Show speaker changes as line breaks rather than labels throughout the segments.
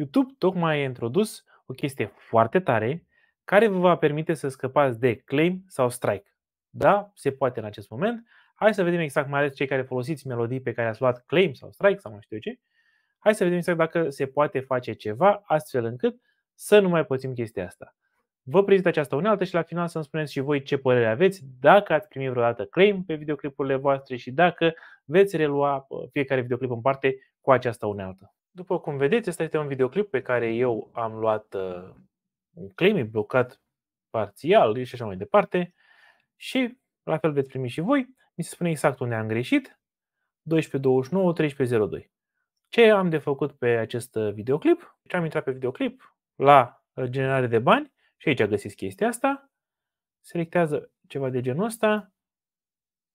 YouTube tocmai a introdus o chestie foarte tare care vă va permite să scăpați de claim sau strike. Da, se poate în acest moment. Hai să vedem exact, mai ales cei care folosiți melodii pe care ați luat claim sau strike sau nu știu ce. Hai să vedem exact dacă se poate face ceva astfel încât să nu mai pățim chestia asta. Vă prezint această unealtă și la final să-mi spuneți și voi ce părere aveți, dacă ați primit vreodată claim pe videoclipurile voastre și dacă veți relua uh, fiecare videoclip în parte cu această unealtă. După cum vedeți, ăsta este un videoclip pe care eu am luat uh, un claim blocat parțial și așa mai departe și la fel veți primi și voi. Mi se spune exact unde am greșit, 1229 1302. Ce am de făcut pe acest uh, videoclip? Ce deci am intrat pe videoclip la uh, generare de bani și aici găsiți chestia asta. Selectează ceva de genul ăsta,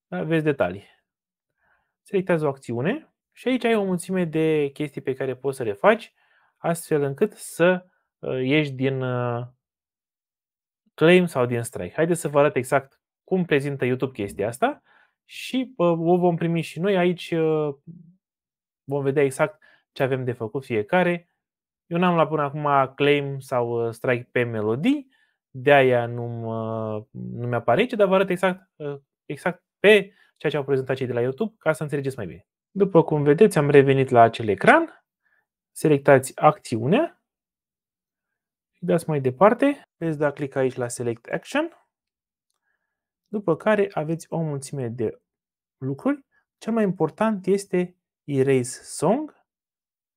vezi detalii. Selectează o acțiune, și aici ai o mulțime de chestii pe care poți să le faci, astfel încât să ă, ieși din ă, claim sau din strike. Haideți să vă arăt exact cum prezintă YouTube chestia asta și ă, o vom primi și noi aici. Vom vedea exact ce avem de făcut fiecare. Eu n-am la până acum claim sau strike pe melodii, de aia nu, nu mi-apare aici, dar vă arăt exact, exact pe ceea ce au prezentat cei de la YouTube ca să înțelegeți mai bine. După cum vedeți, am revenit la acel ecran. Selectați acțiunea. Dați mai departe. Veți da click aici la Select Action. După care aveți o mulțime de lucruri. Cel mai important este Erase Song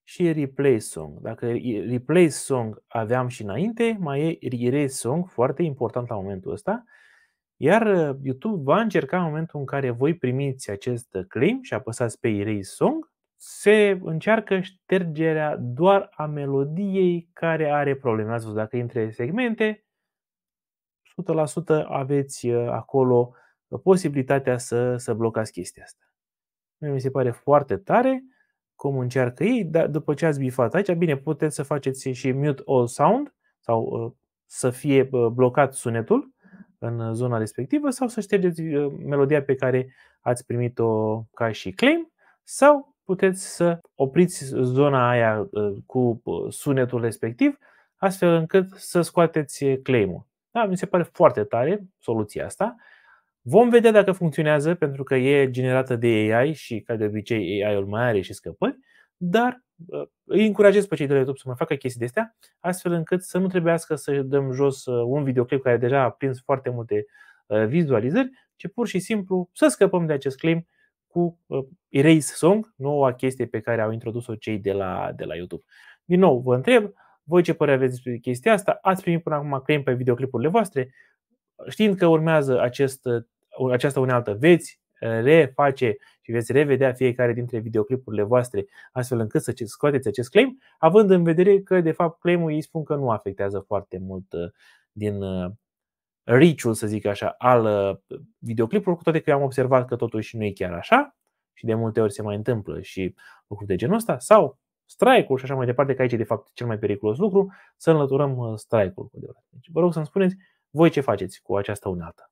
și Replace Song. Dacă Replace Song aveam și înainte, mai e Erase Song, foarte important la momentul ăsta. Iar uh, YouTube va încerca în momentul în care voi primiți acest uh, claim și apăsați pe Erase Song, se încearcă ștergerea doar a melodiei care are probleme. Ați văzut, dacă intre segmente, 100% aveți uh, acolo posibilitatea să, să blocați chestia asta. mi se pare foarte tare cum încearcă ei, dar după ce ați bifat aici, bine, puteți să faceți și mute all sound sau să fie blocat sunetul, în zona respectivă sau să ștergeți uh, melodia pe care ați primit-o ca și claim sau puteți să opriți zona aia uh, cu uh, sunetul respectiv astfel încât să scoateți claim-ul. Da, mi se pare foarte tare soluția asta. Vom vedea dacă funcționează pentru că e generată de AI și ca de obicei AI-ul mai are și scăpări, dar îi încurajez pe cei de la YouTube să mai facă chestii de astea, astfel încât să nu trebuiască să dăm jos uh, un videoclip care deja a prins foarte multe uh, vizualizări, ci pur și simplu să scăpăm de acest claim cu uh, Erase Song, noua chestie pe care au introdus-o cei de la, de la YouTube. Din nou, vă întreb, voi ce părere aveți despre chestia asta? Ați primit până acum claim pe videoclipurile voastre? Știind că urmează acest, această unealtă, veți reface și veți revedea fiecare dintre videoclipurile voastre astfel încât să scoateți acest claim, având în vedere că de fapt claimul ei spun că nu afectează foarte mult uh, din uh, reach să zic așa, al uh, videoclipului, cu toate că eu am observat că totuși nu e chiar așa și de multe ori se mai întâmplă și lucruri de genul ăsta, sau strike-ul și așa mai departe, că aici e de fapt cel mai periculos lucru, să înlăturăm strike-ul cu deci, vă rog să-mi spuneți voi ce faceți cu această unealtă.